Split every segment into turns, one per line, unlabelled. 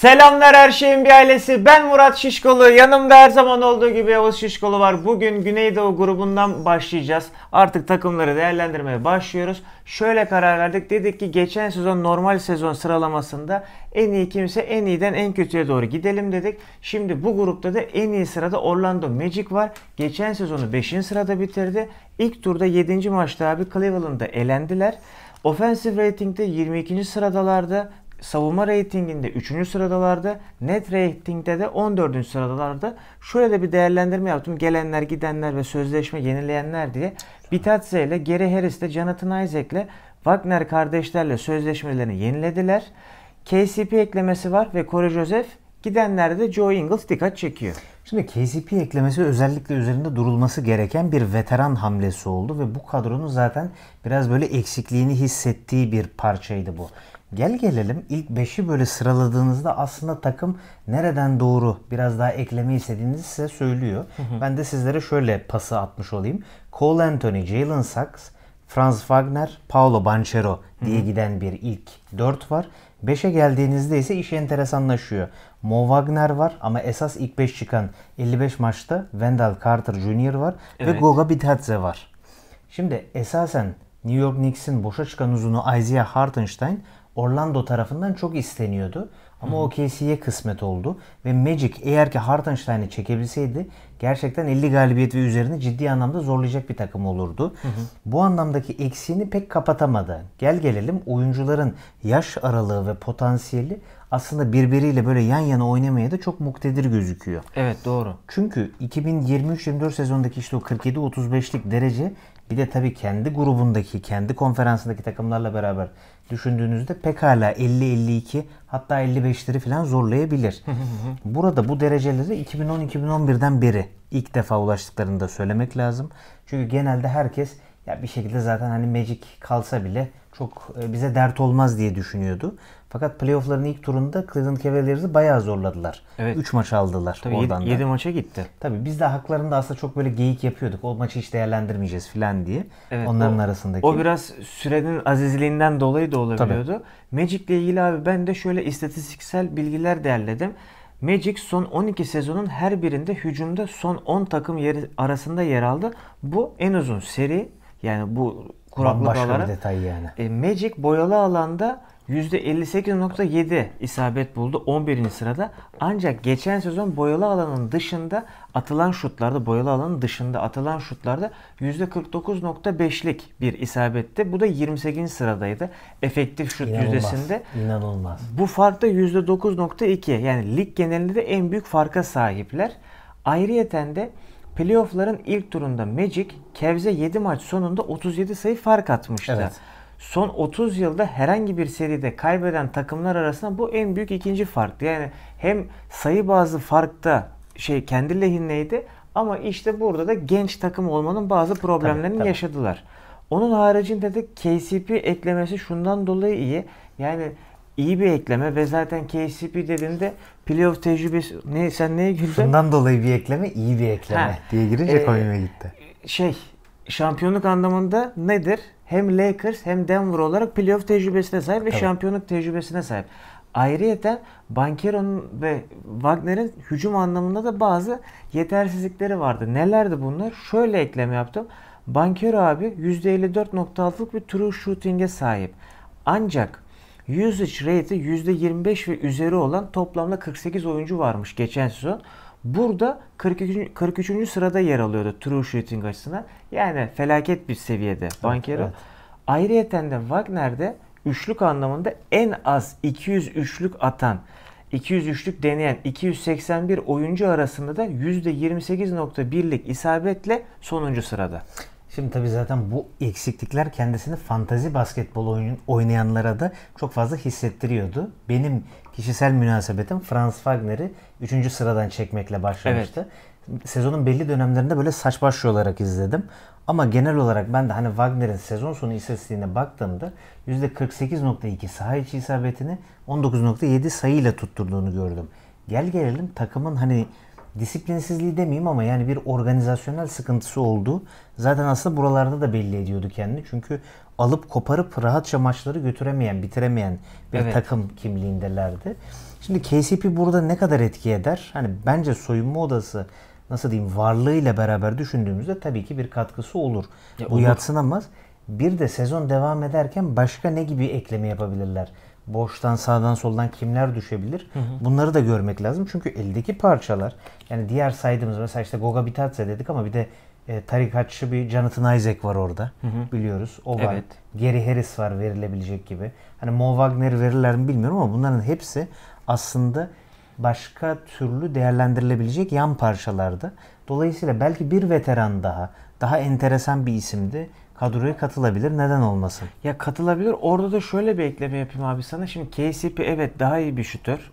Selamlar her şeyin bir ailesi. Ben Murat Şişkolu. Yanımda her zaman olduğu gibi Yavuz Şişkolu var. Bugün Güneydoğu grubundan başlayacağız. Artık takımları değerlendirmeye başlıyoruz. Şöyle karar verdik. Dedik ki geçen sezon normal sezon sıralamasında en iyi kimse en iyiden en kötüye doğru gidelim dedik. Şimdi bu grupta da en iyi sırada Orlando Magic var. Geçen sezonu 5. sırada bitirdi. İlk turda 7. maçta abi Cleveland'da elendiler. Offensive ratingde 22. sıradalarda savunma reytinginde 3. sıradalardı. Net reytingde de 14. sıradalardı. Şöyle de bir değerlendirme yaptım. Gelenler, gidenler ve sözleşme yenileyenler diye. Bitatse ile Gary Harris de Jonathan Isaac ile Wagner kardeşlerle sözleşmelerini yenilediler. KCP eklemesi var ve Corey Joseph gidenlerde de Joe Ingles dikkat çekiyor. Şimdi KCP eklemesi özellikle üzerinde durulması gereken bir veteran hamlesi oldu ve bu kadronun zaten biraz böyle eksikliğini hissettiği bir parçaydı bu. Gel gelelim ilk 5'i böyle sıraladığınızda aslında takım nereden doğru biraz daha eklemeyi istediğinizi size söylüyor. Hı hı. Ben de sizlere şöyle pası atmış olayım. Cole Anthony, Jalen Sachs, Franz Wagner, Paolo Banchero diye hı hı. giden bir ilk 4 var. 5'e geldiğinizde ise iş enteresanlaşıyor. Mo Wagner var ama esas ilk 5 çıkan 55 maçta Wendell Carter Jr. var evet. ve Goga Bitadze var. Şimdi esasen New York Knicks'in boşa çıkan uzunu Isaiah Hartenstein Orlando tarafından çok isteniyordu. Ama hı OKC'ye kısmet oldu. Ve Magic eğer ki Hartenstein'i çekebilseydi gerçekten 50 galibiyet ve üzerine ciddi anlamda zorlayacak bir takım olurdu. hı Bu anlamdaki eksiğini pek kapatamadı. Gel gelelim oyuncuların yaş aralığı ve potansiyeli aslında birbiriyle böyle yan yana oynamaya da çok muktedir gözüküyor. Evet doğru. Çünkü 2023-24 sezondaki işte o 47-35'lik derece bir de tabii kendi grubundaki, kendi konferansındaki takımlarla beraber düşündüğünüzde pekala 50-52 hatta 55'leri falan zorlayabilir. Burada bu dereceleri 2010-2011'den beri ilk defa ulaştıklarını da söylemek lazım. Çünkü genelde herkes ya bir şekilde zaten hani Magic kalsa bile çok e, bize dert olmaz diye düşünüyordu. Fakat playoff'ların ilk turunda Cleveland Cavaliers'ı bayağı zorladılar. 3 evet. Üç maç aldılar Tabii oradan 7 maça gitti. Tabii biz de haklarında aslında çok böyle geyik yapıyorduk. O maçı hiç değerlendirmeyeceğiz filan diye. Evet, Onların o, arasındaki. O biraz sürenin azizliğinden dolayı da olabiliyordu. Magic ile ilgili abi ben de şöyle istatistiksel bilgiler derledim. Magic son 12 sezonun her birinde hücumda son 10 takım yeri, arasında yer aldı. Bu en uzun seri. Yani bu kuraklık Bambaşka olarak. Bambaşka bir detay yani. E, Magic boyalı alanda %58.7 isabet buldu 11. sırada. Ancak geçen sezon boyalı alanın dışında atılan şutlarda, boyalı alanın dışında atılan şutlarda %49.5'lik bir isabetti. Bu da 28. sıradaydı. Efektif şut inanılmaz, yüzdesinde. İnanılmaz. Bu fark da %9.2. Yani lig genelinde de en büyük farka sahipler. Ayrıyeten de playoff'ların ilk turunda Magic Kevze 7 maç sonunda 37 sayı fark atmıştı. Evet son 30 yılda herhangi bir seride kaybeden takımlar arasında bu en büyük ikinci fark. Yani hem sayı bazı farkta şey kendi lehinleydi ama işte burada da genç takım olmanın bazı problemlerini tabii, tabii. yaşadılar. Onun haricinde de KCP eklemesi şundan dolayı iyi. Yani iyi bir ekleme ve zaten KCP dediğinde playoff tecrübesi ne sen neye güldün? Şundan dolayı bir ekleme iyi bir ekleme ha. diye girince e, komiğime gitti. Şey şampiyonluk anlamında nedir? hem Lakers hem Denver olarak playoff tecrübesine sahip ve Tabii. şampiyonluk tecrübesine sahip. Ayrıyeten Bankero'nun ve Wagner'in hücum anlamında da bazı yetersizlikleri vardı. Nelerdi bunlar? Şöyle ekleme yaptım. Bankero abi %54.6'lık bir true shooting'e sahip. Ancak usage rate'i %25 ve üzeri olan toplamda 48 oyuncu varmış geçen sezon. Burada 43. 43. sırada yer alıyordu true shooting açısından. Yani felaket bir seviyede Bankero. Evet, evet. Ayrıyeten de Wagner'de üçlük anlamında en az 200 üçlük atan, 200 üçlük deneyen 281 oyuncu arasında da %28.1'lik isabetle sonuncu sırada. Şimdi tabii zaten bu eksiklikler kendisini fantazi basketbol oyun oynayanlara da çok fazla hissettiriyordu. Benim kişisel münasebetim Franz Wagner'i 3. sıradan çekmekle başlamıştı. Evet. Sezonun belli dönemlerinde böyle saç baş olarak izledim. Ama genel olarak ben de hani Wagner'in sezon sonu istatistiğine baktığımda %48.2 saha içi isabetini 19.7 sayıyla tutturduğunu gördüm. Gel gelelim takımın hani disiplinsizliği demeyeyim ama yani bir organizasyonel sıkıntısı oldu. zaten aslında buralarda da belli ediyordu kendini. Çünkü alıp koparıp rahatça maçları götüremeyen, bitiremeyen bir evet. takım kimliğindelerdi. Şimdi KCP burada ne kadar etki eder? Hani bence soyunma odası nasıl diyeyim varlığıyla beraber düşündüğümüzde tabii ki bir katkısı olur. Ya Bu olur. yatsınamaz. Bir de sezon devam ederken başka ne gibi ekleme yapabilirler? boştan sağdan soldan kimler düşebilir? Hı hı. Bunları da görmek lazım. Çünkü eldeki parçalar yani diğer saydığımız mesela işte Goga Bitatse dedik ama bir de e, tarikatçı bir Jonathan Isaac var orada. Hı hı. Biliyoruz. O var. Evet. Gary Harris var verilebilecek gibi. Hani Mo Wagner verirler mi bilmiyorum ama bunların hepsi aslında başka türlü değerlendirilebilecek yan parçalardı. Dolayısıyla belki bir veteran daha, daha enteresan bir isimdi kadroya katılabilir. Neden olmasın? Ya katılabilir. Orada da şöyle bir ekleme yapayım abi sana. Şimdi KCP evet daha iyi bir şütör.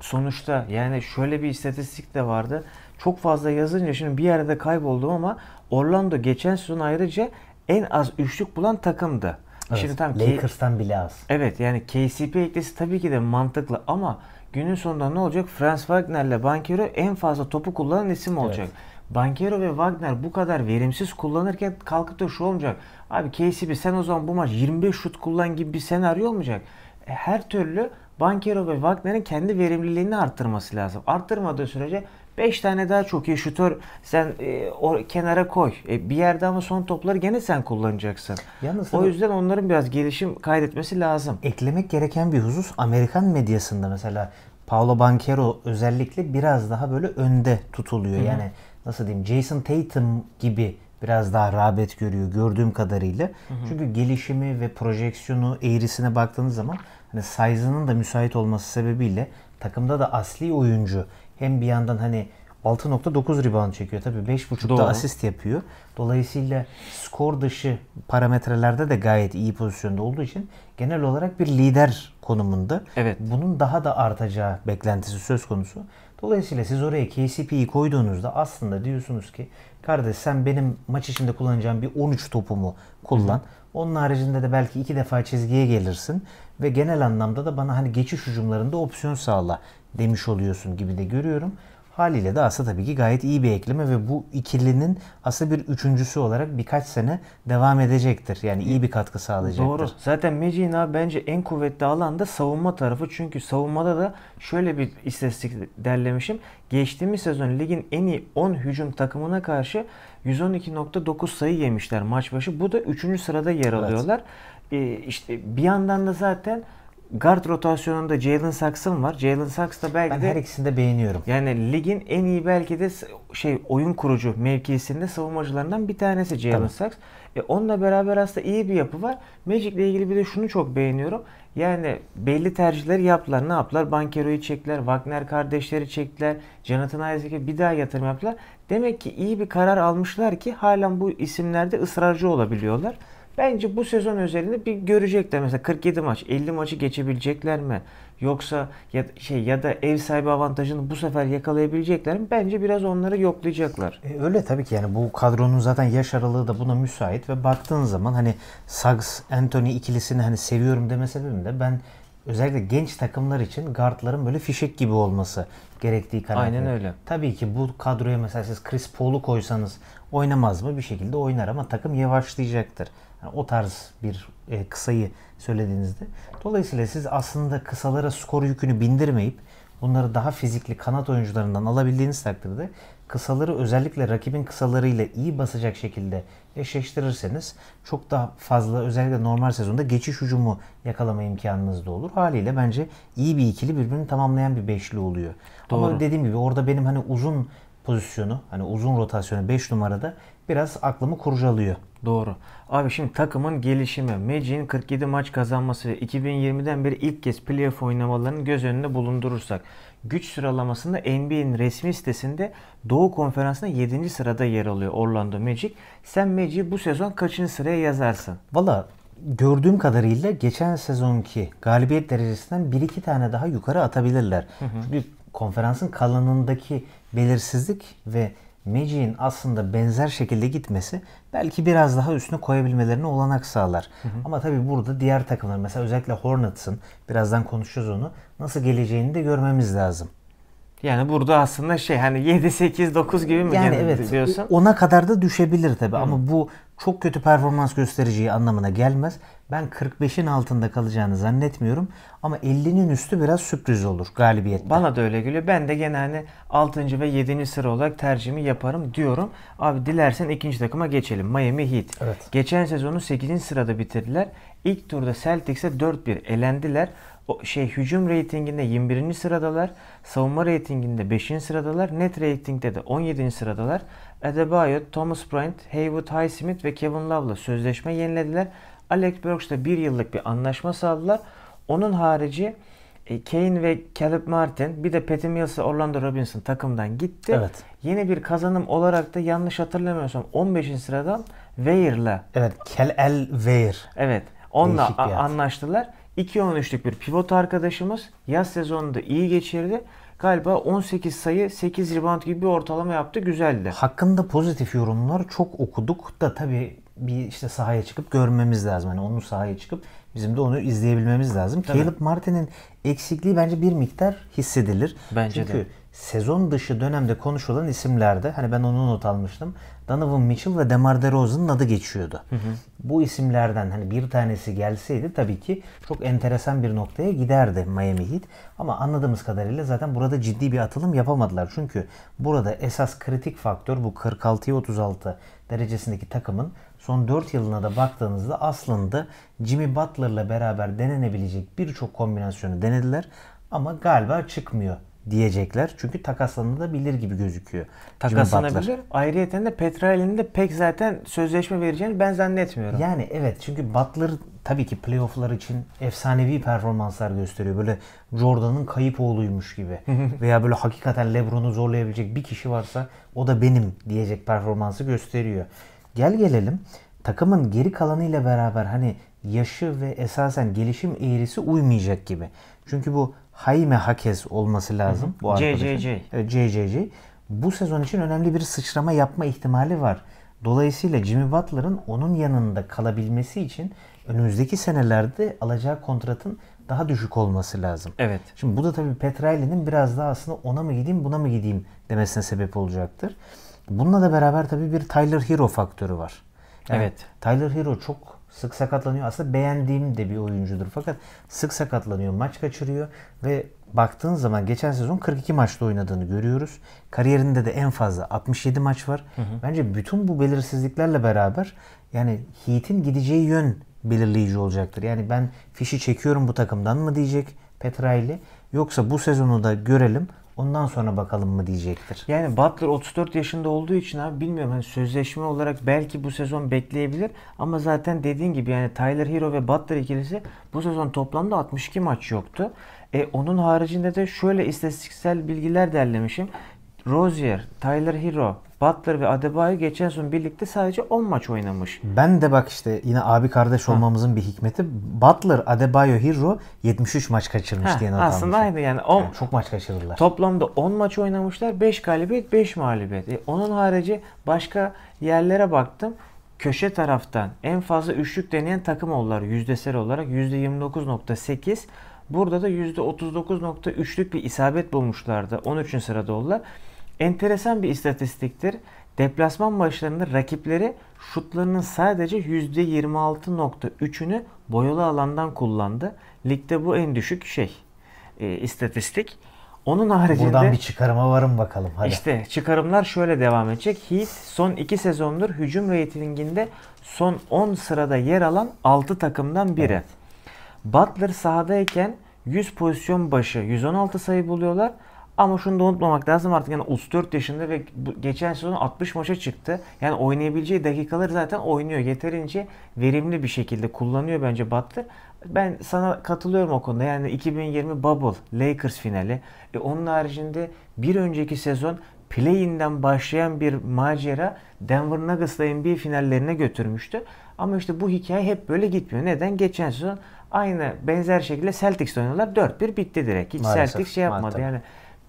Sonuçta yani şöyle bir istatistik de vardı. Çok fazla yazınca şimdi bir yerde kayboldum ama Orlando geçen sezon ayrıca en az üçlük bulan takımdı. Evet, şimdi tam Lakers'tan bile az. Evet yani KCP eklesi tabii ki de mantıklı ama günün sonunda ne olacak? Franz Wagner'le Bankero en fazla topu kullanan isim olacak. Evet. Bankero ve Wagner bu kadar verimsiz kullanırken kalkıp da şu olmayacak. Abi KCB sen o zaman bu maç 25 şut kullan gibi bir senaryo olmayacak. E, her türlü Bankero ve Wagner'in kendi verimliliğini arttırması lazım. Arttırmadığı sürece 5 tane daha çok iyi şutör sen e, o kenara koy. E, bir yerde ama son topları gene sen kullanacaksın. Yalnız o yüzden onların biraz gelişim kaydetmesi lazım. Eklemek gereken bir husus Amerikan medyasında mesela Paolo Bankero özellikle biraz daha böyle önde tutuluyor. Hı-hı. Yani nasıl diyeyim Jason Tatum gibi biraz daha rağbet görüyor gördüğüm kadarıyla. Hı hı. Çünkü gelişimi ve projeksiyonu eğrisine baktığınız zaman hani size'ının da müsait olması sebebiyle takımda da asli oyuncu hem bir yandan hani 6.9 rebound çekiyor. Tabii 5.5 da asist yapıyor. Dolayısıyla skor dışı parametrelerde de gayet iyi pozisyonda olduğu için genel olarak bir lider konumunda. Evet. Bunun daha da artacağı beklentisi söz konusu. Dolayısıyla siz oraya KCP'yi koyduğunuzda aslında diyorsunuz ki kardeş sen benim maç içinde kullanacağım bir 13 topumu kullan. Hı hı. Onun haricinde de belki iki defa çizgiye gelirsin ve genel anlamda da bana hani geçiş hücumlarında opsiyon sağla demiş oluyorsun gibi de görüyorum. Haliyle de aslında tabii ki gayet iyi bir ekleme ve bu ikilinin aslında bir üçüncüsü olarak birkaç sene devam edecektir. Yani iyi e, bir katkı sağlayacaktır. Doğru. Zaten Meci'nin abi bence en kuvvetli alan da savunma tarafı. Çünkü savunmada da şöyle bir istatistik derlemişim. Geçtiğimiz sezon ligin en iyi 10 hücum takımına karşı 112.9 sayı yemişler maç başı. Bu da 3. sırada yer alıyorlar. Evet. Ee, işte bir yandan da zaten Guard rotasyonunda Jalen Saks'ın var. Jalen Saks da belki ben de... her ikisini de beğeniyorum. Yani ligin en iyi belki de şey oyun kurucu mevkisinde savunmacılarından bir tanesi Jalen tamam. Saks. E, onunla beraber aslında iyi bir yapı var. Magic ile ilgili bir de şunu çok beğeniyorum. Yani belli tercihleri yaptılar. Ne yaptılar? Bankero'yu çektiler. Wagner kardeşleri çektiler. Jonathan Isaac'e bir daha yatırım yaptılar. Demek ki iyi bir karar almışlar ki halen bu isimlerde ısrarcı olabiliyorlar. Bence bu sezon özelinde bir görecekler. Mesela 47 maç, 50 maçı geçebilecekler mi? Yoksa ya şey ya da ev sahibi avantajını bu sefer yakalayabilecekler mi? Bence biraz onları yoklayacaklar. E öyle tabii ki yani bu kadronun zaten yaş aralığı da buna müsait ve baktığın zaman hani Suggs, Anthony ikilisini hani seviyorum deme sebebim de ben özellikle genç takımlar için guardların böyle fişek gibi olması gerektiği karar. Aynen öyle. Tabii ki bu kadroya mesela siz Chris Paul'u koysanız oynamaz mı? Bir şekilde oynar ama takım yavaşlayacaktır. Yani o tarz bir e, kısayı söylediğinizde. Dolayısıyla siz aslında kısalara skor yükünü bindirmeyip bunları daha fizikli kanat oyuncularından alabildiğiniz takdirde kısaları özellikle rakibin kısalarıyla iyi basacak şekilde eşleştirirseniz çok daha fazla özellikle normal sezonda geçiş ucumu yakalama imkanınız da olur. Haliyle bence iyi bir ikili birbirini tamamlayan bir beşli oluyor. Doğru. Ama dediğim gibi orada benim hani uzun pozisyonu hani uzun rotasyonu 5 numarada biraz aklımı kurcalıyor. Doğru. Abi şimdi takımın gelişimi, Magic'in 47 maç kazanması ve 2020'den beri ilk kez playoff oynamalarını göz önünde bulundurursak güç sıralamasında NBA'nin resmi sitesinde Doğu Konferansı'nda 7. sırada yer alıyor Orlando Magic. Sen Magic'i bu sezon kaçıncı sıraya yazarsın? Valla gördüğüm kadarıyla geçen sezonki galibiyet derecesinden 1-2 tane daha yukarı atabilirler. Hı hı. Çünkü konferansın kalanındaki belirsizlik ve Magic'in aslında benzer şekilde gitmesi belki biraz daha üstüne koyabilmelerine olanak sağlar. Hı hı. Ama tabii burada diğer takımlar mesela özellikle Hornets'ın birazdan konuşacağız onu nasıl geleceğini de görmemiz lazım. Yani burada aslında şey hani 7 8 9 gibi mi yani evet, diyorsun? Ona kadar da düşebilir tabi ama bu çok kötü performans göstereceği anlamına gelmez. Ben 45'in altında kalacağını zannetmiyorum ama 50'nin üstü biraz sürpriz olur galibiyet. Bana da öyle geliyor. Ben de gene hani 6. ve 7. sıra olarak tercihimi yaparım diyorum. Abi dilersen ikinci takıma geçelim. Miami Heat. Evet. Geçen sezonu 8. sırada bitirdiler. İlk turda Celtics'e 4-1 elendiler şey hücum reytinginde 21. sıradalar, savunma reytinginde 5. sıradalar, net reytingde de 17. sıradalar. Adebayo, Thomas Bryant, Haywood Highsmith ve Kevin Love'la sözleşme yenilediler. Alex Burks'la bir yıllık bir anlaşma sağladılar. Onun harici e, Kane ve Caleb Martin bir de Patty Mills'la Orlando Robinson takımdan gitti. Evet. Yeni bir kazanım olarak da yanlış hatırlamıyorsam 15. sıradan Weir'la. Evet. Kel El Weir. Evet. Onunla Değişik anlaştılar. 2-13'lük bir pivot arkadaşımız yaz sezonunda iyi geçirdi. Galiba 18 sayı 8 rebound gibi bir ortalama yaptı. Güzeldi. Hakkında pozitif yorumlar çok okuduk da tabii bir işte sahaya çıkıp görmemiz lazım. Hani onu sahaya çıkıp bizim de onu izleyebilmemiz lazım. Tabii. Caleb Martin'in eksikliği bence bir miktar hissedilir. Bence Çünkü de. sezon dışı dönemde konuşulan isimlerde hani ben onu not almıştım. Donovan Mitchell ve DeMar DeRozan'ın adı geçiyordu. Hı hı. Bu isimlerden hani bir tanesi gelseydi tabii ki çok enteresan bir noktaya giderdi Miami Heat. Ama anladığımız kadarıyla zaten burada ciddi bir atılım yapamadılar. Çünkü burada esas kritik faktör bu 46'ya 36 derecesindeki takımın son 4 yılına da baktığınızda aslında Jimmy Butler'la beraber denenebilecek birçok kombinasyonu denediler ama galiba çıkmıyor diyecekler. Çünkü takaslanabilir gibi gözüküyor. Takaslanabilir. Ayrıyeten de Petrael'in de pek zaten sözleşme vereceğini ben zannetmiyorum. Yani evet çünkü Butler tabii ki playofflar için efsanevi performanslar gösteriyor. Böyle Jordan'ın kayıp oğluymuş gibi. Veya böyle hakikaten Lebron'u zorlayabilecek bir kişi varsa o da benim diyecek performansı gösteriyor. Gel gelelim takımın geri kalanıyla beraber hani yaşı ve esasen gelişim eğrisi uymayacak gibi. Çünkü bu Hayme Hakez olması lazım hı hı. bu arkadaşın. CCC. Evet CCC. Bu sezon için önemli bir sıçrama yapma ihtimali var. Dolayısıyla Jimmy Butler'ın onun yanında kalabilmesi için önümüzdeki senelerde alacağı kontratın daha düşük olması lazım. Evet. Şimdi bu da tabii Petrelli'nin biraz daha aslında ona mı gideyim buna mı gideyim demesine sebep olacaktır. Bununla da beraber tabii bir Tyler Hero faktörü var. Yani evet. Tyler Hero çok Sık sakatlanıyor. Aslında beğendiğim de bir oyuncudur. Fakat sık sakatlanıyor. Maç kaçırıyor ve baktığın zaman geçen sezon 42 maçta oynadığını görüyoruz. Kariyerinde de en fazla 67 maç var. Hı hı. Bence bütün bu belirsizliklerle beraber yani Heat'in gideceği yön belirleyici olacaktır. Yani ben fişi çekiyorum bu takımdan mı diyecek Petraili yoksa bu sezonu da görelim Ondan sonra bakalım mı diyecektir. Yani Butler 34 yaşında olduğu için abi bilmiyorum hani sözleşme olarak belki bu sezon bekleyebilir ama zaten dediğin gibi yani Tyler Hero ve Butler ikilisi bu sezon toplamda 62 maç yoktu. E, onun haricinde de şöyle istatistiksel bilgiler derlemişim. Rozier, Tyler Hero, Butler ve Adebayo geçen son birlikte sadece 10 maç oynamış. Ben de bak işte yine abi kardeş ha. olmamızın bir hikmeti. Butler, Adebayo, Hero 73 maç kaçırmış ha, diye not Aslında aynı yani. 10, yani çok maç kaçırdılar. Toplamda 10 maç oynamışlar. 5 galibiyet, 5 mağlubiyet. E, onun harici başka yerlere baktım. Köşe taraftan en fazla üçlük deneyen takım oldular yüzdesel olarak. %29.8. Burada da %39.3'lük bir isabet bulmuşlardı. 13. sırada oldular enteresan bir istatistiktir. Deplasman maçlarında rakipleri şutlarının sadece %26.3'ünü boyalı alandan kullandı. Ligde bu en düşük şey e, istatistik. Onun haricinde... Buradan bir çıkarıma varım bakalım. Hadi. İşte çıkarımlar şöyle devam edecek. Heat son 2 sezondur hücum reytinginde son 10 sırada yer alan 6 takımdan biri. Evet. Butler sahadayken 100 pozisyon başı 116 sayı buluyorlar. Ama şunu da unutmamak lazım artık yani 34 yaşında ve geçen sezon 60 maça çıktı. Yani oynayabileceği dakikaları zaten oynuyor. Yeterince verimli bir şekilde kullanıyor bence Butler. Ben sana katılıyorum o konuda. Yani 2020 Bubble, Lakers finali. E onun haricinde bir önceki sezon playinden başlayan bir macera Denver Nuggets'la NBA finallerine götürmüştü. Ama işte bu hikaye hep böyle gitmiyor. Neden? Geçen sezon aynı benzer şekilde Celtics oynadılar. 4-1 bitti direkt. Hiç maalesef, Celtics şey yapmadı. Maalesef. Yani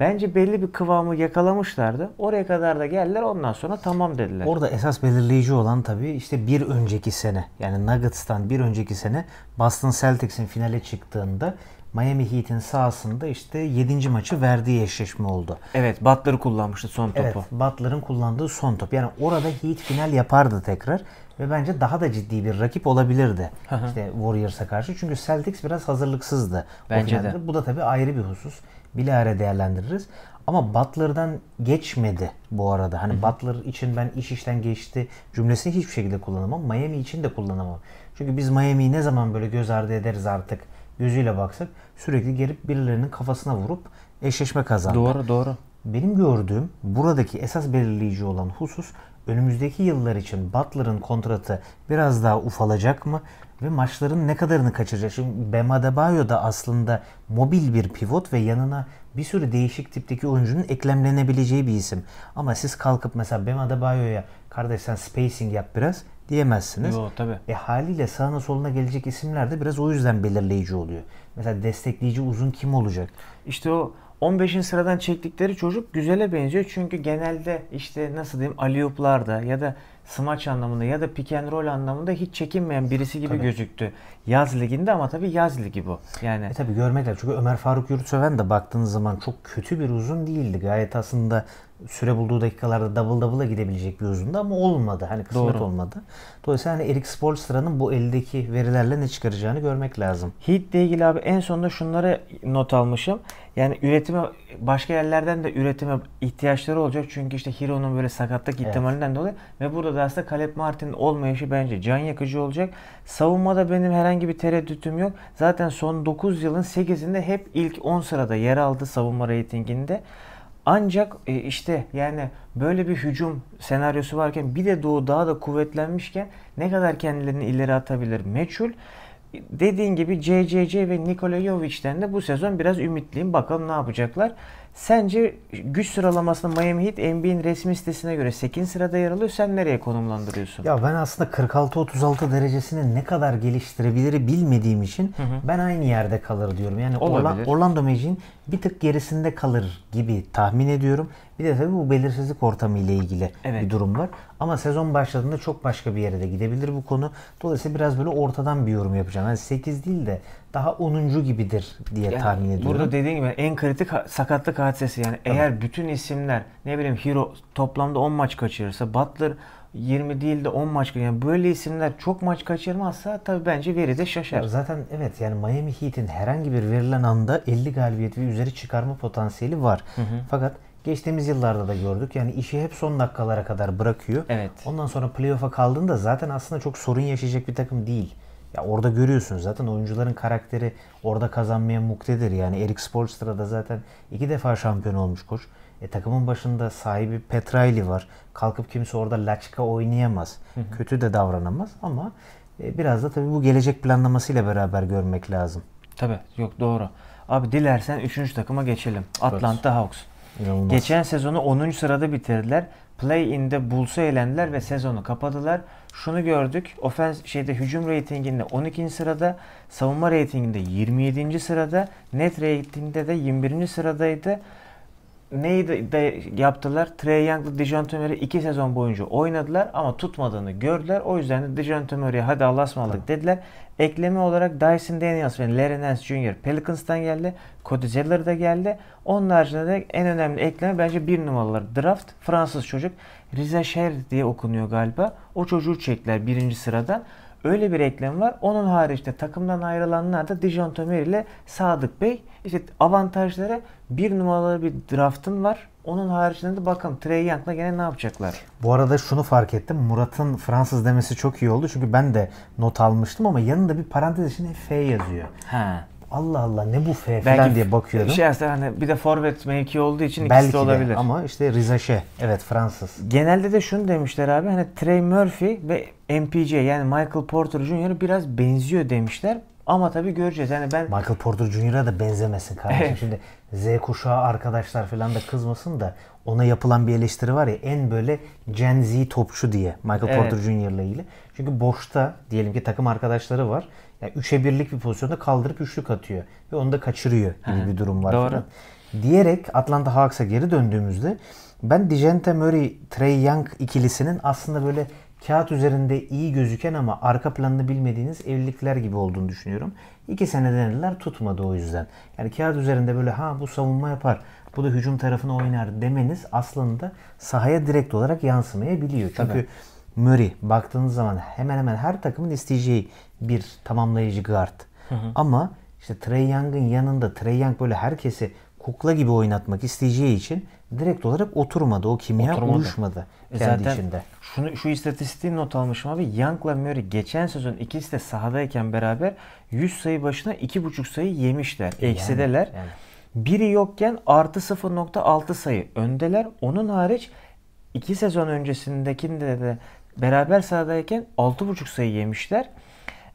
Bence belli bir kıvamı yakalamışlardı. Oraya kadar da geldiler ondan sonra tamam dediler. Orada esas belirleyici olan tabii işte bir önceki sene yani Nuggets'tan bir önceki sene Boston Celtics'in finale çıktığında Miami Heat'in sahasında işte 7. maçı verdiği eşleşme oldu. Evet Butler'ı kullanmıştı son topu. Evet Butler'ın kullandığı son top. Yani orada Heat final yapardı tekrar ve bence daha da ciddi bir rakip olabilirdi. işte Warriors'a karşı. Çünkü Celtics biraz hazırlıksızdı. Bence de. Bu da tabii ayrı bir husus bilahare değerlendiririz. Ama Butler'dan geçmedi bu arada. Hani hı Butler için ben iş işten geçti cümlesini hiçbir şekilde kullanamam. Miami için de kullanamam. Çünkü biz Miami'yi ne zaman böyle göz ardı ederiz artık gözüyle baksak sürekli gelip birilerinin kafasına vurup eşleşme kazandı. Doğru doğru. Benim gördüğüm buradaki esas belirleyici olan husus önümüzdeki yıllar için Butler'ın kontratı biraz daha ufalacak mı? Ve maçların ne kadarını kaçıracak? Şimdi Bam Adebayo da aslında mobil bir pivot ve yanına bir sürü değişik tipteki oyuncunun eklemlenebileceği bir isim. Ama siz kalkıp mesela Bam Adebayo'ya kardeş sen spacing yap biraz diyemezsiniz. Yo, tabii. E haliyle sağına soluna gelecek isimler de biraz o yüzden belirleyici oluyor. Mesela destekleyici uzun kim olacak? İşte o 15. sıradan çektikleri çocuk güzele benziyor. Çünkü genelde işte nasıl diyeyim aliyuplarda ya da smaç anlamında ya da pick and roll anlamında hiç çekinmeyen birisi gibi tabii. gözüktü. Yaz liginde ama tabii yaz ligi bu. Yani e tabii görmek lazım. Çünkü Ömer Faruk Yurtseven de baktığınız zaman çok kötü bir uzun değildi. Gayet aslında süre bulduğu dakikalarda double double'a gidebilecek bir uzundu ama olmadı. Hani kısmet Doğru. olmadı. Dolayısıyla hani Eric Spoelstra'nın bu eldeki verilerle ne çıkaracağını görmek lazım. ile ilgili abi en sonunda şunları not almışım. Yani üretime başka yerlerden de üretime ihtiyaçları olacak. Çünkü işte Hiro'nun böyle sakatlık evet. ihtimalinden dolayı ve burada da aslında Caleb Martin'in olmayışı bence can yakıcı olacak. Savunmada benim herhangi bir tereddütüm yok. Zaten son 9 yılın 8'inde hep ilk 10 sırada yer aldı savunma reytinginde. Ancak e, işte yani böyle bir hücum senaryosu varken bir de Doğu daha da kuvvetlenmişken ne kadar kendilerini ileri atabilir meçhul. Dediğin gibi CCC ve Nikola Jovic'den de bu sezon biraz ümitliyim. Bakalım ne yapacaklar. Sence güç sıralamasında Miami Heat NBA'in resmi sitesine göre 8. sırada yer alıyor. Sen nereye konumlandırıyorsun? Ya ben aslında 46-36 derecesini ne kadar geliştirebilir bilmediğim için hı hı. ben aynı yerde kalır diyorum. Yani Olabilir. Orlando Magic'in bir tık gerisinde kalır gibi tahmin ediyorum. Bir de tabii bu belirsizlik ortamı ile ilgili evet. bir durum var. Ama sezon başladığında çok başka bir yere de gidebilir bu konu. Dolayısıyla biraz böyle ortadan bir yorum yapacağım. Yani 8 değil de daha 10. gibidir diye yani tahmin ediyorum. Burada dediğin gibi en kritik sakatlık hadisesi yani Tabii. eğer bütün isimler ne bileyim Hero toplamda 10 maç kaçırırsa Butler 20 değil de 10 maç yani böyle isimler çok maç kaçırmazsa tabii bence veri de şaşar. Zaten evet yani Miami Heat'in herhangi bir verilen anda 50 galibiyet ve üzeri çıkarma potansiyeli var. Hı hı. Fakat geçtiğimiz yıllarda da gördük. Yani işi hep son dakikalara kadar bırakıyor. Evet. Ondan sonra playoff'a kaldığında zaten aslında çok sorun yaşayacak bir takım değil. Ya orada görüyorsunuz zaten oyuncuların karakteri orada kazanmaya muktedir. Yani Erik Spoelstra da zaten iki defa şampiyon olmuş koç. E, takımın başında sahibi Petraili var. Kalkıp kimse orada laçka oynayamaz. Kötü de davranamaz ama e, biraz da tabii bu gelecek planlamasıyla beraber görmek lazım. Tabii yok doğru. Abi dilersen 3. takıma geçelim. Atlanta evet. Hawks. İnanılmaz. Geçen sezonu 10. sırada bitirdiler. Play-in'de Bulls'u elendiler ve sezonu kapadılar. Şunu gördük. Ofens şeyde hücum reytinginde 12. sırada, savunma reytinginde 27. sırada, net reytingde de 21. sıradaydı neyi de yaptılar? Trey Young'la Dijon Tömer'i iki sezon boyunca oynadılar ama tutmadığını gördüler. O yüzden de Dijon Tömer'i hadi Allah'a ısmarladık tamam. dediler. Ekleme olarak Dyson Daniels ve Larry Nance Jr. Pelicans'tan geldi. Cody Zeller da geldi. Onun haricinde de en önemli ekleme bence bir numaraları draft. Fransız çocuk. Rize Şer diye okunuyor galiba. O çocuğu çektiler birinci sıradan. Öyle bir eklem var. Onun haricinde takımdan ayrılanlar da Dijon Tömer ile Sadık Bey. İşte avantajları bir numaralı bir draftın var. Onun haricinde de bakalım Trey Young'la gene ne yapacaklar. Bu arada şunu fark ettim. Murat'ın Fransız demesi çok iyi oldu. Çünkü ben de not almıştım ama yanında bir parantez içinde F yazıyor. Ha. Allah Allah ne bu F Belki falan diye bakıyordum. Şey aslında hani bir de forvet mevki olduğu için Belki ikisi de olabilir. ama işte Rizaşe. Evet Fransız. Genelde de şunu demişler abi hani Trey Murphy ve MPJ yani Michael Porter Jr. biraz benziyor demişler. Ama tabii göreceğiz. Yani ben Michael Porter Jr.'a da benzemesin kardeşim. Şimdi Z kuşağı arkadaşlar falan da kızmasın da ona yapılan bir eleştiri var ya en böyle Gen Z topçu diye Michael evet. Porter Jr. ile ilgili. Çünkü boşta diyelim ki takım arkadaşları var. Yani üçe birlik bir pozisyonda kaldırıp üçlük atıyor. Ve onu da kaçırıyor gibi bir durum var Doğru. falan. Diyerek Atlanta Hawks'a geri döndüğümüzde ben Dijente Murray, Trey Young ikilisinin aslında böyle kağıt üzerinde iyi gözüken ama arka planını bilmediğiniz evlilikler gibi olduğunu düşünüyorum. İki sene denediler tutmadı o yüzden. Yani kağıt üzerinde böyle ha bu savunma yapar, bu da hücum tarafına oynar demeniz aslında sahaya direkt olarak yansımayabiliyor. Çünkü Tabii. Murray baktığınız zaman hemen hemen her takımın isteyeceği bir tamamlayıcı guard. Hı hı. Ama işte Trey Young'ın yanında Trey Young böyle herkesi kukla gibi oynatmak isteyeceği için direkt olarak oturmadı. O kimya oturmadı. uyuşmadı e kendi e zaten içinde şunu şu istatistiği not almışım abi. Young'la Murray geçen sezon ikisi de sahadayken beraber 100 sayı başına 2,5 sayı yemişler. E eksideler. Yani, yani. Biri yokken artı 0.6 sayı öndeler. Onun hariç 2 sezon öncesindekinde de beraber sahadayken 6,5 sayı yemişler.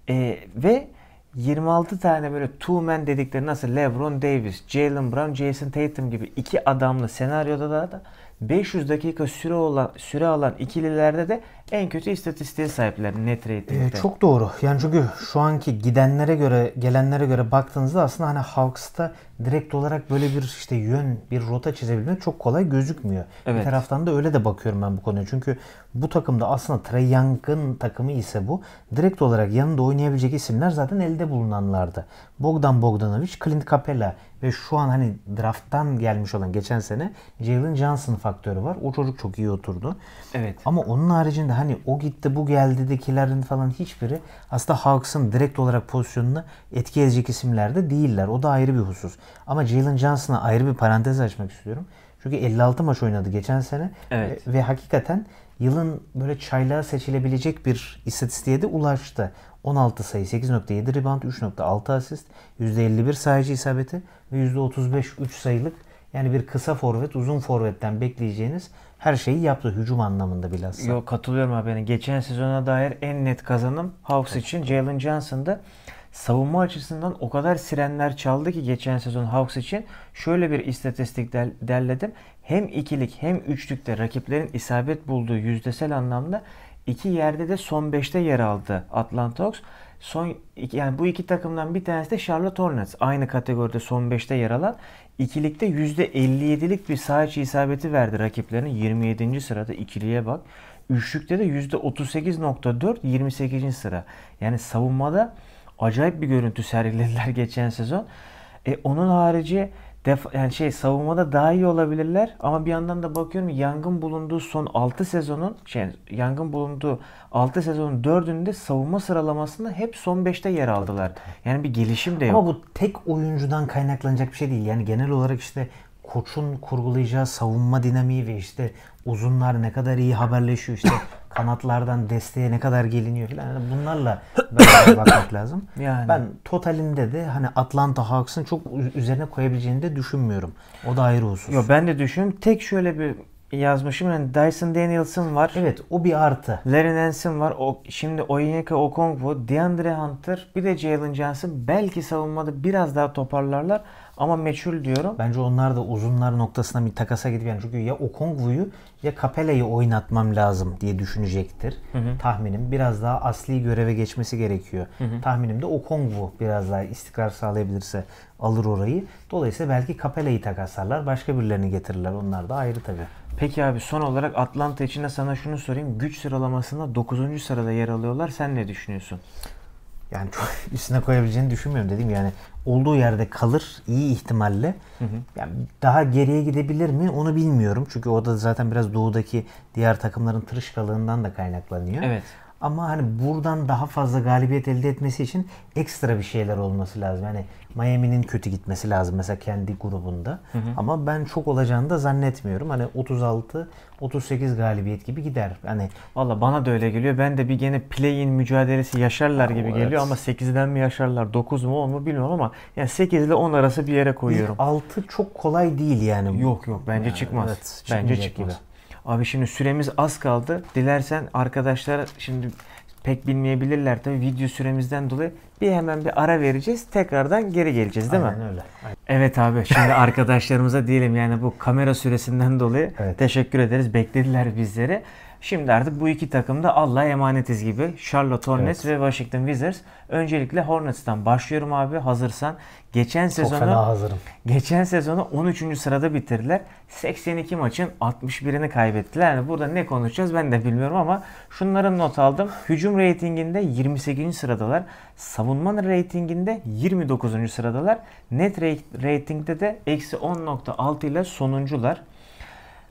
E, ve 26 tane böyle two man dedikleri nasıl LeBron Davis, Jalen Brown, Jason Tatum gibi iki adamlı senaryoda da, da 500 dakika süre olan süre alan ikililerde de en kötü istatistiğe sahipler net ratingde. Ee, çok doğru. Yani çünkü şu anki gidenlere göre, gelenlere göre baktığınızda aslında hani Hawks'ta direkt olarak böyle bir işte yön, bir rota çizebilmek çok kolay gözükmüyor. Evet. Bir taraftan da öyle de bakıyorum ben bu konuya. Çünkü bu takımda aslında Trey Young'ın takımı ise bu. Direkt olarak yanında oynayabilecek isimler zaten elde bulunanlardı. Bogdan Bogdanovic, Clint Capela ve şu an hani drafttan gelmiş olan geçen sene Jalen Johnson faktörü var. O çocuk çok iyi oturdu. Evet. Ama onun haricinde hani o gitti bu geldi dekilerin falan hiçbiri aslında Hawks'ın direkt olarak pozisyonunu etki edecek isimlerde değiller. O da ayrı bir husus. Ama Jalen Johnson'a ayrı bir parantez açmak istiyorum. Çünkü 56 maç oynadı geçen sene. Evet. Ve, ve hakikaten yılın böyle çaylığa seçilebilecek bir istatistiğe de ulaştı. 16 sayı, 8.7 rebound, 3.6 asist, %51 sayıcı isabeti ve %35 3 sayılık yani bir kısa forvet, uzun forvetten bekleyeceğiniz her şeyi yaptı hücum anlamında biraz. Yok katılıyorum abi. Yani geçen sezona dair en net kazanım Hawks evet. için Jalen Johnson'dı. Savunma açısından o kadar sirenler çaldı ki geçen sezon Hawks için şöyle bir istatistik der, derledim. Hem ikilik hem üçlükte rakiplerin isabet bulduğu yüzdesel anlamda İki yerde de son 5'te yer aldı Atlanta Hawks. Son iki, yani bu iki takımdan bir tanesi de Charlotte Hornets. Aynı kategoride son 5'te yer alan ikilikte %57'lik bir saha içi isabeti verdi rakiplerine. 27. sırada ikiliye bak. Üçlükte de %38.4 28. sıra. Yani savunmada acayip bir görüntü sergilediler geçen sezon. E, onun harici def yani şey savunmada daha iyi olabilirler ama bir yandan da bakıyorum yangın bulunduğu son 6 sezonun şey yangın bulunduğu 6 sezonun 4'ünde savunma sıralamasında hep son 5'te yer aldılar. Yani bir gelişim de yok. Ama bu tek oyuncudan kaynaklanacak bir şey değil. Yani genel olarak işte koçun kurgulayacağı savunma dinamiği ve işte uzunlar ne kadar iyi haberleşiyor işte kanatlardan desteğe ne kadar geliniyor falan. Yani bunlarla beraber bakmak lazım. Yani. Ben totalinde de hani Atlanta Hawks'ın çok üzerine koyabileceğini de düşünmüyorum. O da ayrı husus. Yo, ben de düşünüyorum. Tek şöyle bir yazmışım. Yani Dyson Danielson var. Evet o bir artı. Larry Nansen var. O, şimdi Onyeka Okongwu, DeAndre Hunter bir de Jalen Johnson belki savunmada biraz daha toparlarlar. Ama meçhul diyorum. Bence onlar da uzunlar noktasına bir takasa gidip yani çünkü ya Okongwu'yu ya Capella'yı oynatmam lazım diye düşünecektir. Hı hı. Tahminim biraz daha asli göreve geçmesi gerekiyor. Hı hı. Tahminim de Okongwu biraz daha istikrar sağlayabilirse alır orayı. Dolayısıyla belki Capella'yı takaslarlar. Başka birilerini getirirler. Onlar da ayrı tabii. Peki abi son olarak Atlanta için de sana şunu sorayım. Güç sıralamasında 9. sırada yer alıyorlar. Sen ne düşünüyorsun? yani çok üstüne koyabileceğini düşünmüyorum dedim yani olduğu yerde kalır iyi ihtimalle. Hı hı. Yani daha geriye gidebilir mi onu bilmiyorum. Çünkü o da zaten biraz doğudaki diğer takımların tırışkalığından da kaynaklanıyor. Evet. Ama hani buradan daha fazla galibiyet elde etmesi için ekstra bir şeyler olması lazım. Yani Miami'nin kötü gitmesi lazım mesela kendi grubunda. Hı hı. Ama ben çok olacağını da zannetmiyorum. Hani 36 38 galibiyet gibi gider. Hani valla bana da öyle geliyor. Ben de bir gene play-in mücadelesi yaşarlar gibi evet. geliyor ama 8'den mi yaşarlar, 9 mu 10 mu bilmiyorum ama yani 8 ile 10 arası bir yere koyuyorum. İlk 6 çok kolay değil yani. Yok yok bence yani, çıkmaz. Evet, bence çıkmaz. Gibi. Abi şimdi süremiz az kaldı. Dilersen arkadaşlar şimdi pek bilmeyebilirler tabii video süremizden dolayı bir hemen bir ara vereceğiz. Tekrardan geri geleceğiz değil Aynen mi? öyle. Aynen. Evet abi şimdi arkadaşlarımıza diyelim yani bu kamera süresinden dolayı evet. teşekkür ederiz. Beklediler bizleri. Şimdi artık bu iki takım da Allah'a emanetiz gibi. Charlotte Hornets evet. ve Washington Wizards. Öncelikle Hornets'tan başlıyorum abi hazırsan. Geçen Çok sezonu fena hazırım. Geçen sezonu 13. sırada bitirdiler. 82 maçın 61'ini kaybettiler. Yani burada ne konuşacağız ben de bilmiyorum ama şunların not aldım. Hücum reytinginde 28. sıradalar. Savunma reytinginde 29. sıradalar. Net reytingde de eksi 10.6 ile sonuncular.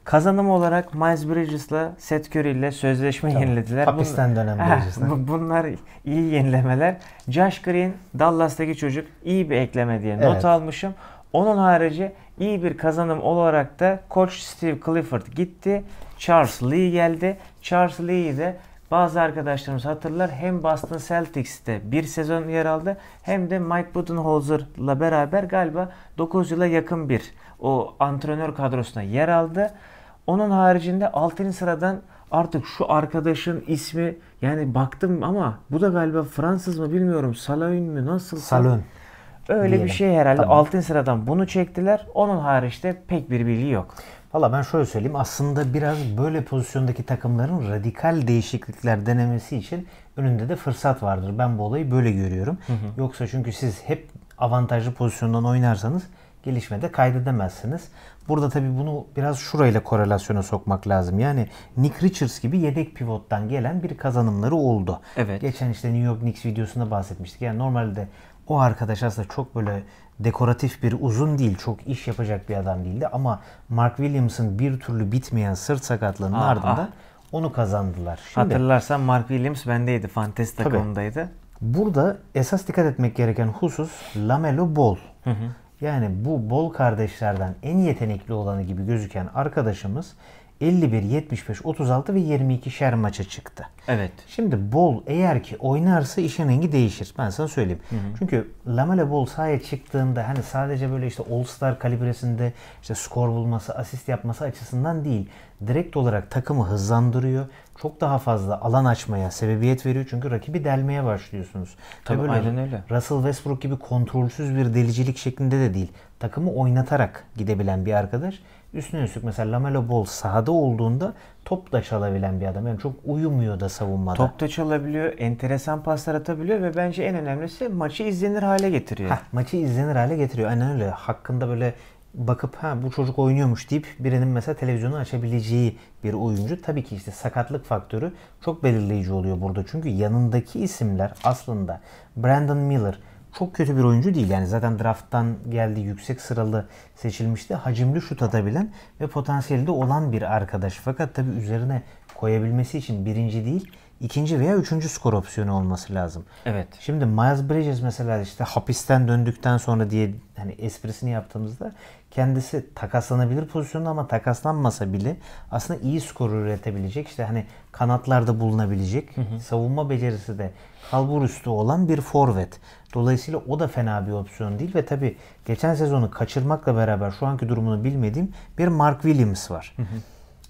Kazanım olarak Miles Bridges'la Seth Curry ile sözleşme tamam. yenilediler. Hapisten Bun... dönem Bridges'le. Bunlar iyi yenilemeler. Josh Green, Dallas'taki çocuk iyi bir ekleme diye evet. not almışım. Onun harici iyi bir kazanım olarak da Coach Steve Clifford gitti. Charles Lee geldi. Charles Lee'yi de bazı arkadaşlarımız hatırlar hem Boston Celtics'te bir sezon yer aldı hem de Mike Budenholzer'la beraber galiba 9 yıla yakın bir o antrenör kadrosuna yer aldı. Onun haricinde 6. sıradan artık şu arkadaşın ismi yani baktım ama bu da galiba Fransız mı bilmiyorum. Salon mu nasıl? Salon. Öyle diyelim. bir şey herhalde. Tamam. 6. sıradan bunu çektiler. Onun hariçte pek bir bilgi yok. Valla ben şöyle söyleyeyim. Aslında biraz böyle pozisyondaki takımların radikal değişiklikler denemesi için önünde de fırsat vardır. Ben bu olayı böyle görüyorum. Hı hı. Yoksa çünkü siz hep avantajlı pozisyondan oynarsanız gelişmede kaydedemezsiniz. Burada tabi bunu biraz şurayla korelasyona sokmak lazım. Yani Nick Richards gibi yedek pivottan gelen bir kazanımları oldu. Evet. Geçen işte New York Knicks videosunda bahsetmiştik. Yani normalde o arkadaş aslında çok böyle dekoratif bir uzun değil, çok iş yapacak bir adam değildi ama Mark Williams'ın bir türlü bitmeyen sırt sakatlığının ah, ardından ah. onu kazandılar. Şimdi, Hatırlarsan Mark Williams bendeydi, Fantasy takımındaydı. Burada esas dikkat etmek gereken husus Lamelo Ball. Hı hı. Yani bu bol kardeşlerden en yetenekli olanı gibi gözüken arkadaşımız 51, 75, 36 ve 22 şer maça çıktı. Evet. Şimdi Bol eğer ki oynarsa işin rengi değişir. Ben sana söyleyeyim. Hı hı. Çünkü Lamele Bol sahaya çıktığında hani sadece böyle işte All-Star kalibresinde işte skor bulması, asist yapması açısından değil. Direkt olarak takımı hızlandırıyor. Çok daha fazla alan açmaya sebebiyet veriyor. Çünkü rakibi delmeye başlıyorsunuz. Tabii böyle aynen öyle. Russell Westbrook gibi kontrolsüz bir delicilik şeklinde de değil. Takımı oynatarak gidebilen bir arkadaş üstüne üstlük mesela Lamelo Ball sahada olduğunda top da çalabilen bir adam. Yani çok uyumuyor da savunmada. Top da çalabiliyor, enteresan paslar atabiliyor ve bence en önemlisi maçı izlenir hale getiriyor. Heh, maçı izlenir hale getiriyor. Aynen öyle. Hakkında böyle bakıp ha bu çocuk oynuyormuş deyip birinin mesela televizyonu açabileceği bir oyuncu. Tabii ki işte sakatlık faktörü çok belirleyici oluyor burada. Çünkü yanındaki isimler aslında Brandon Miller, çok kötü bir oyuncu değil. Yani zaten drafttan geldi yüksek sıralı seçilmişti. Hacimli şut atabilen ve potansiyeli de olan bir arkadaş. Fakat tabii üzerine koyabilmesi için birinci değil ikinci veya üçüncü skor opsiyonu olması lazım. Evet. Şimdi Miles Bridges mesela işte hapisten döndükten sonra diye hani esprisini yaptığımızda kendisi takaslanabilir pozisyonda ama takaslanmasa bile aslında iyi skor üretebilecek işte hani kanatlarda bulunabilecek hı hı. savunma becerisi de kalbur üstü olan bir forvet. Dolayısıyla o da fena bir opsiyon değil ve tabi geçen sezonu kaçırmakla beraber şu anki durumunu bilmediğim bir Mark Williams var. Hı hı.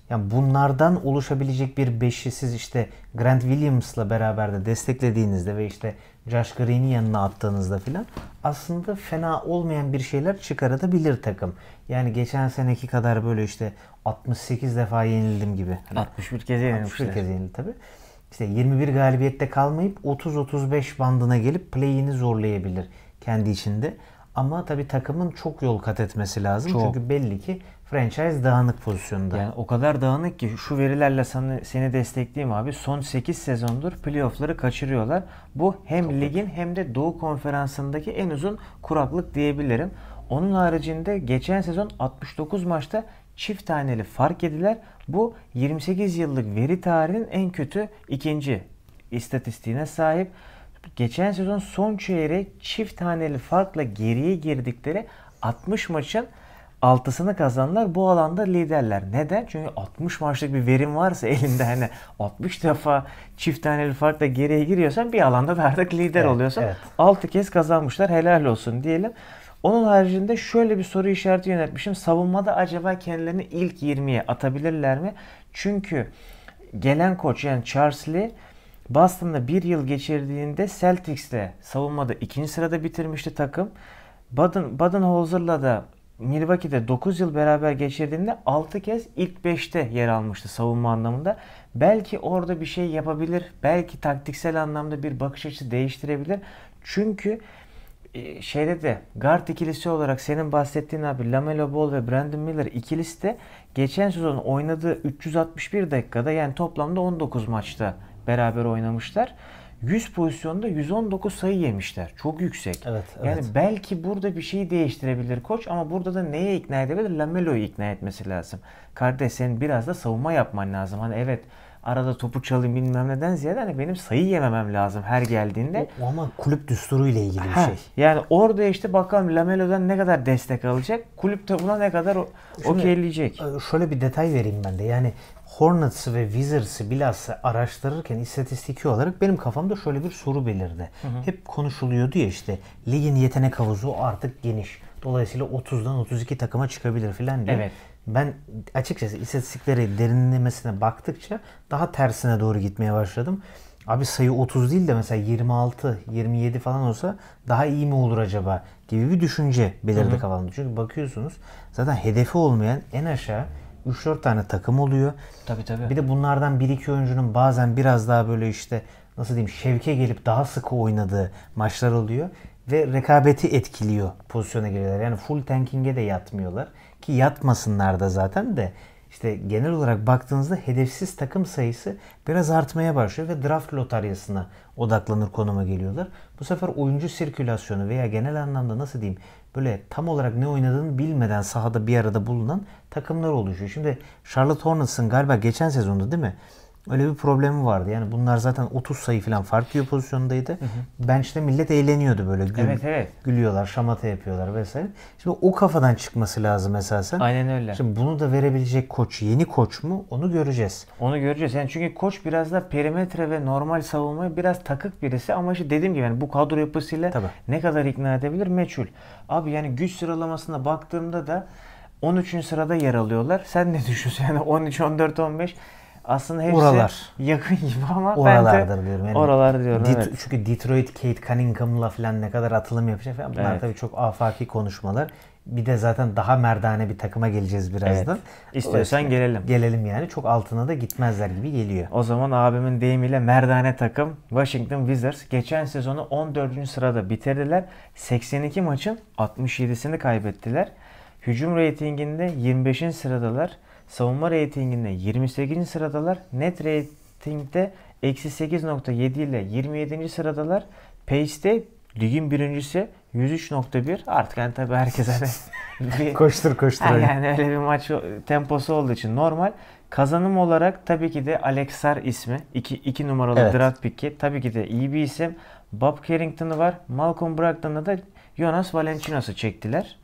Yani bunlardan oluşabilecek bir beşi siz işte Grant Williams'la beraber de desteklediğinizde ve işte Josh Green'i yanına attığınızda filan aslında fena olmayan bir şeyler çıkarabilir takım. Yani geçen seneki kadar böyle işte 68 defa yenildim gibi. Hani 61 kez yenilmişler. 61 kez yenildi tabii. İşte 21 galibiyette kalmayıp 30-35 bandına gelip play'ini zorlayabilir kendi içinde. Ama tabii takımın çok yol kat etmesi lazım. Çok. Çünkü belli ki franchise dağınık pozisyonda. Yani o kadar dağınık ki şu verilerle sana, seni destekleyeyim abi. Son 8 sezondur playoff'ları kaçırıyorlar. Bu hem Çok ligin hem de Doğu Konferansı'ndaki en uzun kuraklık diyebilirim. Onun haricinde geçen sezon 69 maçta çift taneli fark ediler. Bu 28 yıllık veri tarihinin en kötü ikinci istatistiğine sahip. Geçen sezon son çeyreğe çift taneli farkla geriye girdikleri 60 maçın altısını kazanlar bu alanda liderler. Neden? Çünkü 60 maçlık bir verim varsa elinde hani 60 defa çift taneli farkla geriye giriyorsan bir alanda da artık lider evet, oluyorsun. Evet. 6 kez kazanmışlar helal olsun diyelim. Onun haricinde şöyle bir soru işareti yönetmişim. Savunmada acaba kendilerini ilk 20'ye atabilirler mi? Çünkü gelen koç yani Charles Lee Boston'da bir yıl geçirdiğinde Celtics'te savunmada ikinci sırada bitirmişti takım. Baden, Baden Holzer'la da Milwaukee'de 9 yıl beraber geçirdiğinde 6 kez ilk 5'te yer almıştı savunma anlamında. Belki orada bir şey yapabilir. Belki taktiksel anlamda bir bakış açısı değiştirebilir. Çünkü e, şeyde de guard ikilisi olarak senin bahsettiğin abi Lamelo Ball ve Brandon Miller ikilisi de geçen sezon oynadığı 361 dakikada yani toplamda 19 maçta beraber oynamışlar. 100 pozisyonda 119 sayı yemişler. Çok yüksek. Evet, evet. Yani belki burada bir şey değiştirebilir koç ama burada da neye ikna edebilir? Lamelo'yu ikna etmesi lazım. Kardeş senin biraz da savunma yapman lazım. Hani evet arada topu çalayım bilmem neden ziyade hani benim sayı yememem lazım her geldiğinde. O, ama kulüp düsturu ile ilgili ha, bir şey. Yani orada işte bakalım Lamelo'dan ne kadar destek alacak, kulüp de buna ne kadar okeyleyecek. E, şöyle bir detay vereyim ben de. Yani Hornets'ı ve Wizards'ı bilhassa araştırırken istatistiki olarak benim kafamda şöyle bir soru belirdi. Hı hı. Hep konuşuluyordu ya işte ligin yetenek havuzu artık geniş. Dolayısıyla 30'dan 32 takıma çıkabilir filan diye. Evet. Ben açıkçası istatistikleri derinlemesine baktıkça daha tersine doğru gitmeye başladım. Abi sayı 30 değil de mesela 26, 27 falan olsa daha iyi mi olur acaba gibi bir düşünce belirdi kafamda. Çünkü bakıyorsunuz zaten hedefi olmayan en aşağı 3-4 tane takım oluyor. Tabii tabii. Bir de bunlardan 1-2 oyuncunun bazen biraz daha böyle işte nasıl diyeyim şevke gelip daha sıkı oynadığı maçlar oluyor ve rekabeti etkiliyor pozisyona geliyorlar. Yani full tanking'e de yatmıyorlar ki yatmasınlar da zaten de işte genel olarak baktığınızda hedefsiz takım sayısı biraz artmaya başlıyor ve draft lotaryasına odaklanır konuma geliyorlar. Bu sefer oyuncu sirkülasyonu veya genel anlamda nasıl diyeyim böyle tam olarak ne oynadığını bilmeden sahada bir arada bulunan takımlar oluşuyor. Şimdi Charlotte Hornets'ın galiba geçen sezonda değil mi? Öyle bir problemi vardı. Yani bunlar zaten 30 sayı falan fark yiyor pozisyondaydı. Bençte millet eğleniyordu böyle. Gül, evet evet. Gülüyorlar, şamata yapıyorlar vesaire. Şimdi o kafadan çıkması lazım esasen. Aynen öyle. Şimdi bunu da verebilecek koç, yeni koç mu onu göreceğiz. Onu göreceğiz. Yani çünkü koç biraz da perimetre ve normal savunmaya biraz takık birisi ama işte dediğim gibi yani bu kadro yapısıyla Tabii. ne kadar ikna edebilir meçhul. Abi yani güç sıralamasına baktığımda da 13. sırada yer alıyorlar. Sen ne düşünüyorsun? Yani 13, 14, 15 aslında hepsi Oralar. yakın gibi ama Oralardır bence diyorum. Yani oralar diyorum Det- evet. Çünkü Detroit Kate Cunningham'la falan ne kadar atılım yapacak falan bunlar evet. tabii çok afaki konuşmalar. Bir de zaten daha merdane bir takıma geleceğiz birazdan. Evet. İstiyorsan gelelim. Gelelim yani. Çok altına da gitmezler gibi geliyor. O zaman abimin deyimiyle merdane takım Washington Wizards geçen sezonu 14. sırada bitirdiler. 82 maçın 67'sini kaybettiler. Hücum reytinginde 25. sıradalar. Savunma reytinginde 28. sıradalar. Net reytingde eksi 8.7 ile 27. sıradalar. Page'de ligin birincisi 103.1 artık yani tabii herkes hani bir, koştur koştur. Yani, yani öyle bir maç temposu olduğu için normal. Kazanım olarak tabii ki de alexar ismi. 2 2 numaralı evet. draft pick'i. Tabii ki de iyi bir isim. Bob Carrington'ı var. Malcolm Brogdon'ı da Jonas Valanciunas'ı çektiler.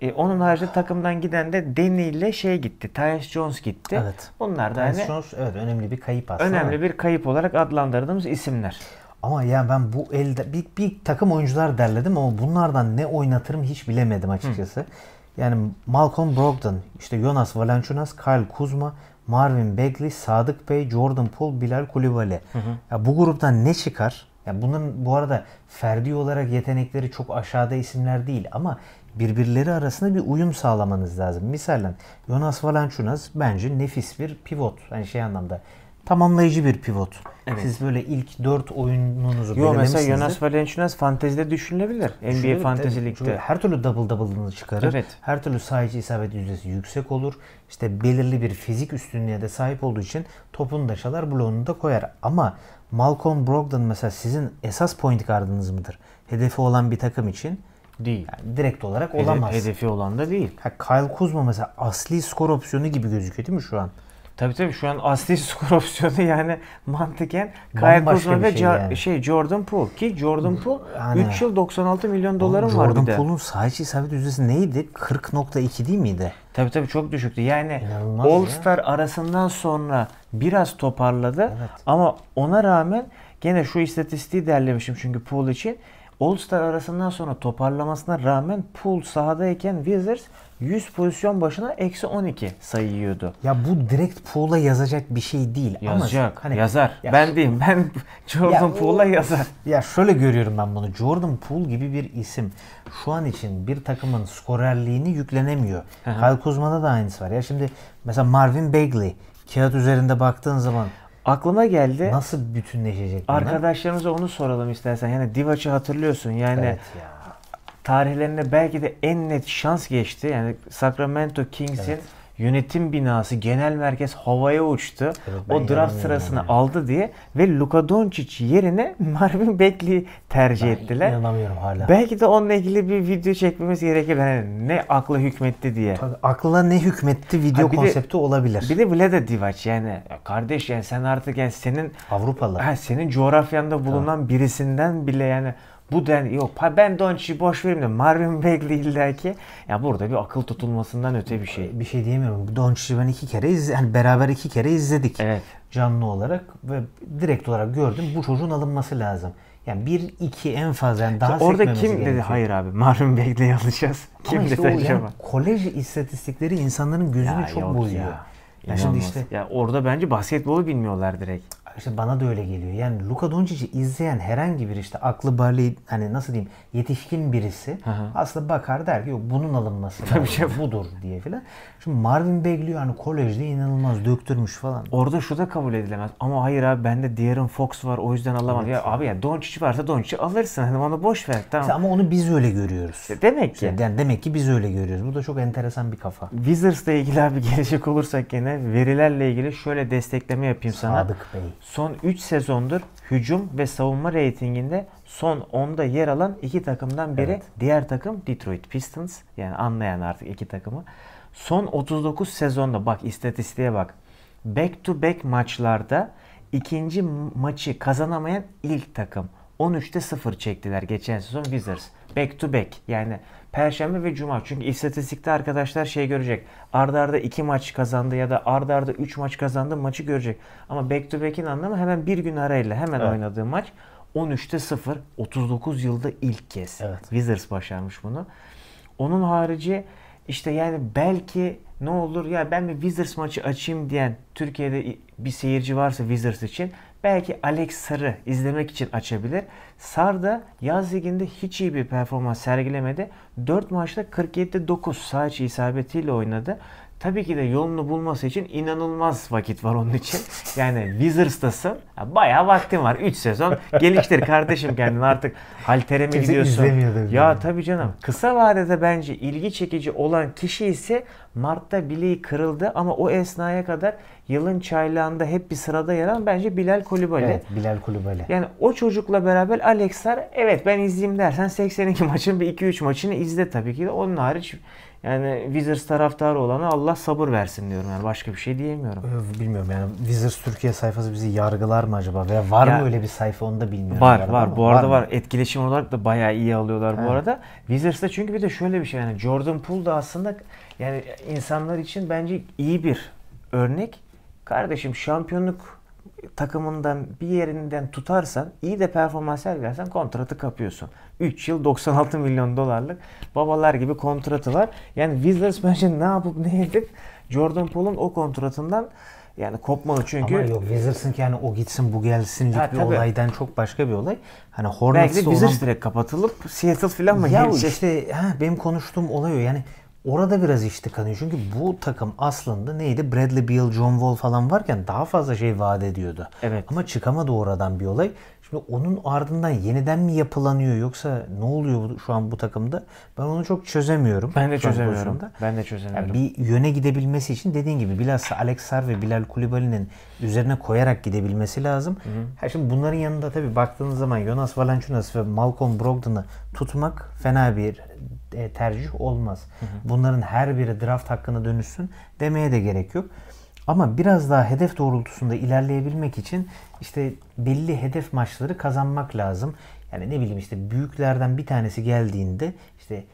E, onun haricinde takımdan giden de Denny ile şey gitti. Tyus Jones gitti. Evet. Bunlar da Tyus hani Jones evet önemli bir kayıp aslında. Önemli bir kayıp olarak adlandırdığımız isimler. Ama yani ben bu elde bir, bir takım oyuncular derledim ama bunlardan ne oynatırım hiç bilemedim açıkçası. Hı. Yani Malcolm Brogdon, işte Jonas Valanciunas, Kyle Kuzma, Marvin Bagley, Sadık Bey, Jordan Poole, Bilal Kulübali. Ya bu gruptan ne çıkar? Ya bunun bu arada ferdi olarak yetenekleri çok aşağıda isimler değil ama birbirleri arasında bir uyum sağlamanız lazım. Misalen Jonas Valanciunas bence nefis bir pivot. Yani şey anlamda tamamlayıcı bir pivot. Evet. Siz böyle ilk dört oyununuzu Yo, mesela Jonas Valanciunas fantezide düşünülebilir. NBA fantezilikte. Her türlü double double'ını çıkarır. Evet. Her türlü sayıcı isabet yüzdesi yüksek olur. İşte belirli bir fizik üstünlüğe de sahip olduğu için topunu da çalar, bloğunu da koyar. Ama Malcolm Brogdon mesela sizin esas point guardınız mıdır? Hedefi olan bir takım için Değil. Yani direkt olarak olamaz. Hedefi olan da değil. Ha, Kyle Kuzma mesela asli skor opsiyonu gibi gözüküyor değil mi şu an? Tabii tabii şu an asli skor opsiyonu yani mantıken Kyle Kuzma ve şey, yani. şey Jordan Poole ki Jordan Poole yani, 3 yıl 96 milyon dolarım var bir de. Jordan Poole'un sahiçi içi isabet yüzdesi neydi? 40.2 değil miydi? Tabii tabii çok düşüktü. Yani İnanılmaz All ya. Star arasından sonra biraz toparladı evet. ama ona rağmen gene şu istatistiği derlemişim çünkü Poole için All-Star arasından sonra toparlamasına rağmen pool sahadayken Wizards 100 pozisyon başına eksi 12 sayı yiyordu. Ya bu direkt Poole'a yazacak bir şey değil. Yazacak. Ama hani, yazar. Ya, ben diyeyim. Ben Jordan ya, Poole'a yazar. Ya şöyle görüyorum ben bunu. Jordan Poole gibi bir isim şu an için bir takımın skorerliğini yüklenemiyor. Kyle Kuzma'da da aynısı var. Ya şimdi mesela Marvin Bagley kağıt üzerinde baktığın zaman Aklıma geldi. Nasıl bütünleşecek bunlar? Arkadaşlarımıza onu soralım istersen. Yani Divaç'ı hatırlıyorsun. Yani evet ya. tarihlerinde belki de en net şans geçti. Yani Sacramento Kings'in evet yönetim binası, genel merkez havaya uçtu. Evet, o draft sırasını yani. aldı diye ve Luka Doncic yerine Marvin Bagley tercih ben ettiler. İnanamıyorum hala. Belki de onunla ilgili bir video çekmemiz gerekir. Yani ne akla hükmetti diye. Tabii, akla ne hükmetti video ha, konsepti de, olabilir. Bir de Vlada Divac yani kardeş yani sen artık yani senin Avrupalı. Ha, senin coğrafyanda bulunan tamam. birisinden bile yani bu den yok ben Doncic'i boş verim de Marvin Bagley illaki ya burada bir akıl tutulmasından öte bir şey. Bir şey diyemiyorum. Doncic'i ben iki kere iz yani beraber iki kere izledik. Evet. Canlı olarak ve direkt olarak gördüm. Bu çocuğun alınması lazım. Yani bir iki en fazla yani daha işte Orada kim gerekiyor. dedi hayır abi Marvin Bagley'e alacağız. Kim Ama işte dedi acaba? Yani kolej istatistikleri insanların gözünü ya çok bozuyor. Ya. Yani şimdi işte ya orada bence basketbolu bilmiyorlar direkt. İşte bana da öyle geliyor. Yani Luka Doncic'i izleyen herhangi bir işte aklı bali hani nasıl diyeyim yetişkin birisi Aha. aslında bakar der ki yok bunun alınması Tabii şey budur diye filan. Şimdi Marvin Bagley hani kolejde inanılmaz döktürmüş falan. Orada şu da kabul edilemez. Ama hayır abi bende De'Aaron Fox var o yüzden alamam. Evet. Ya abi ya Doncic varsa Doncic'i alırsın. Hani bana boş ver tamam. İşte ama onu biz öyle görüyoruz. E, demek ki. Yani demek ki biz öyle görüyoruz. Bu da çok enteresan bir kafa. Wizards'la ilgili abi gelecek olursak yine verilerle ilgili şöyle destekleme yapayım Sadık sana. Sadık Bey son 3 sezondur hücum ve savunma reytinginde son 10'da yer alan iki takımdan biri. Evet. Diğer takım Detroit Pistons. Yani anlayan artık iki takımı. Son 39 sezonda bak istatistiğe bak. Back to back maçlarda ikinci maçı kazanamayan ilk takım. 13'te 0 çektiler geçen sezon Wizards. Back to back yani Perşembe ve Cuma. Çünkü istatistikte arkadaşlar şey görecek. Arda arda 2 maç kazandı ya da arda arda 3 maç kazandı maçı görecek. Ama back to back'in anlamı hemen bir gün arayla hemen evet. oynadığı maç. 13'te 0. 39 yılda ilk kez. Evet. Wizards başarmış bunu. Onun harici işte yani belki ne olur ya ben bir Wizards maçı açayım diyen Türkiye'de bir seyirci varsa Wizards için Belki Alex Sarı izlemek için açabilir. Sar da yaz liginde hiç iyi bir performans sergilemedi. 4 maçta 47'de 9 sahiçi isabetiyle oynadı. Tabii ki de yolunu bulması için inanılmaz vakit var onun için. Yani Wizards'tasın. Bayağı vaktin var. 3 sezon. Geliştir kardeşim kendini artık haltere mi Kimse gidiyorsun? Ya tabii canım. Kısa vadede bence ilgi çekici olan kişi ise Mart'ta bileği kırıldı ama o esnaya kadar yılın çaylağında hep bir sırada yer alan bence Bilal Kulübali. Evet, Bilal Kulübali. Yani o çocukla beraber Alex evet ben izleyeyim dersen 82 maçın bir 2-3 maçını izle tabii ki de. Onun hariç yani Wizards taraftarı olana Allah sabır versin diyorum yani başka bir şey diyemiyorum. Ee, bilmiyorum yani Wizards Türkiye sayfası bizi yargılar mı acaba veya var ya, mı öyle bir sayfa onu da bilmiyorum. Var var bu arada var, var. etkileşim olarak da bayağı iyi alıyorlar He. bu arada. Wizards'ta çünkü bir de şöyle bir şey yani Jordan Poole da aslında yani insanlar için bence iyi bir örnek. Kardeşim şampiyonluk takımından bir yerinden tutarsan, iyi de performans sergilersen kontratı kapıyorsun. 3 yıl 96 milyon dolarlık babalar gibi kontratı var. Yani Wizards bence ne yapıp ne edip Jordan Poole'un o kontratından yani kopmalı çünkü. Ama yok ki yani o gitsin bu gelsin bir tabii. olaydan çok başka bir olay. Hani Hornets'te olan... Wizards direkt kapatılıp Seattle falan mı? Ya işte ha, benim konuştuğum olay o yani Orada biraz iş kanıyor Çünkü bu takım aslında neydi? Bradley Beal, John Wall falan varken daha fazla şey vaat ediyordu. Evet. Ama çıkamadı oradan bir olay. Şimdi onun ardından yeniden mi yapılanıyor yoksa ne oluyor şu an bu takımda? Ben onu çok çözemiyorum. Ben de çözemiyorum. Ben de çözemiyorum. Yani bir yöne gidebilmesi için dediğin gibi bilhassa Alex Sar ve Bilal Kulibali'nin üzerine koyarak gidebilmesi lazım. Hı hı. Ha şimdi bunların yanında tabii baktığınız zaman Jonas Valanciunas ve Malcolm Brogdon'u tutmak fena bir e, tercih olmaz. Hı hı. Bunların her biri draft hakkına dönüşsün demeye de gerek yok. Ama biraz daha hedef doğrultusunda ilerleyebilmek için işte belli hedef maçları kazanmak lazım. Yani ne bileyim işte büyüklerden bir tanesi geldiğinde işte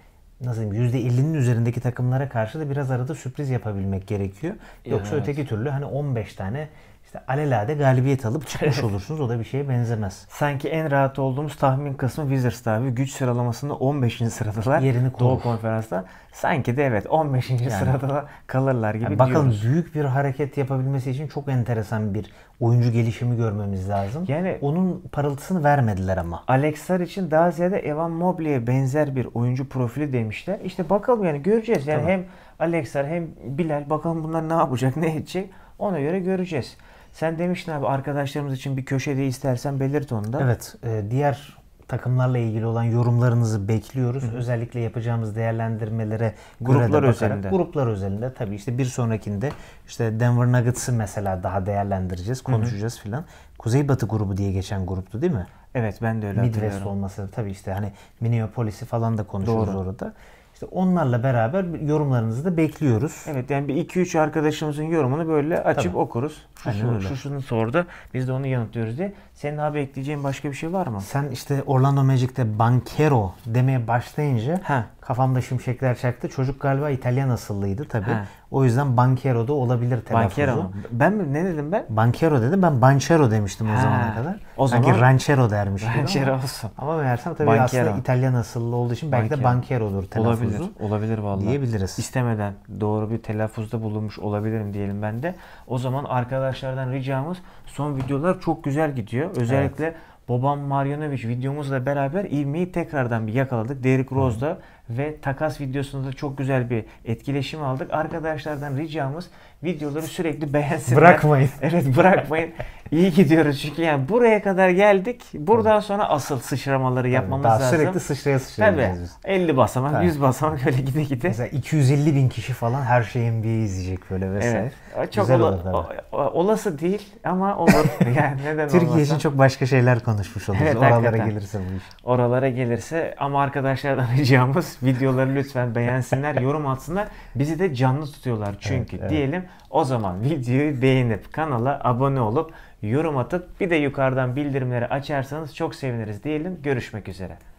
nasıl diyeyim %50'nin üzerindeki takımlara karşı da biraz arada sürpriz yapabilmek gerekiyor. Yoksa evet. öteki türlü hani 15 tane işte alelade galibiyet alıp çıkmış olursunuz. O da bir şeye benzemez. Sanki en rahat olduğumuz tahmin kısmı Wizards abi. Güç sıralamasında 15. sıradalar. Yerini korur. Doğu konferansta. Sanki de evet 15. Yani, sırada kalırlar gibi yani Bakalım diyoruz. büyük bir hareket yapabilmesi için çok enteresan bir oyuncu gelişimi görmemiz lazım. Yani onun parıltısını vermediler ama. Alex için daha ziyade Evan Mobley'e benzer bir oyuncu profili demişler. İşte bakalım yani göreceğiz. Yani tamam. hem Alex hem Bilal bakalım bunlar ne yapacak ne edecek ona göre göreceğiz. Sen demiştin abi arkadaşlarımız için bir köşede istersen belirt onu da. Evet. E, diğer takımlarla ilgili olan yorumlarınızı bekliyoruz. Hı. Özellikle yapacağımız değerlendirmelere gruplar göre de özelinde. Gruplar özelinde tabii işte bir sonrakinde işte Denver Nuggets'ı mesela daha değerlendireceğiz, konuşacağız filan. Kuzeybatı grubu diye geçen gruptu değil mi? Evet ben de öyle Midwest hatırlıyorum. olması tabii işte hani Minneapolis'i falan da konuşuruz Doğru. orada. İşte onlarla beraber yorumlarınızı da bekliyoruz. Evet yani bir 2-3 arkadaşımızın yorumunu böyle açıp Tabii. okuruz. Şu, Aynen şu şunu sordu. Biz de onu yanıtlıyoruz diye. Senin abi ekleyeceğin başka bir şey var mı? Sen işte Orlando Magic'te Bankero demeye başlayınca ha. Kafamda şimşekler çaktı. Çocuk galiba İtalyan asıllıydı tabii. He. O yüzden Bankero da olabilir telaffuzu. Bankero mu? Ben mi? Ne dedim ben? Bankero dedim. Ben Banchero demiştim He. o zamana kadar. O zaman belki Ranchero dermiş. Ranchero olsun. Ama meğersem tabii bankero. aslında İtalyan asıllı olduğu için belki bankero. de Bankero'dur telaffuzu. Olabilir. Olabilir vallahi. Diyebiliriz. İstemeden doğru bir telaffuzda bulunmuş olabilirim diyelim ben de. O zaman arkadaşlardan ricamız son videolar çok güzel gidiyor. Özellikle evet. Boban Marjanovic videomuzla beraber ivmeyi tekrardan bir yakaladık. Derrick Rose da ve takas videosunda çok güzel bir etkileşim aldık. Arkadaşlardan ricamız videoları sürekli beğensinler. Bırakmayın. Evet bırakmayın. İyi gidiyoruz çünkü yani buraya kadar geldik. Buradan sonra asıl sıçramaları yapmamız Daha lazım. Sürekli sıçraya sıçraya Tabii. Biz. 50 basamak, 100 basamak öyle gide gide. Mesela 250 bin kişi falan her şeyin bir izleyecek böyle vesaire. Evet. Çok Güzel ola, olur, tabii. olası değil ama olur. Yani neden Türkiye olmasa? için çok başka şeyler konuşmuş oluruz. Evet, Oralara hakikaten. gelirse bu iş. Oralara gelirse ama arkadaşlardan ricamız videoları lütfen beğensinler, yorum atsınlar. Bizi de canlı tutuyorlar çünkü evet, evet. diyelim o zaman videoyu beğenip kanala abone olup yorum atıp bir de yukarıdan bildirimleri açarsanız çok seviniriz diyelim. Görüşmek üzere.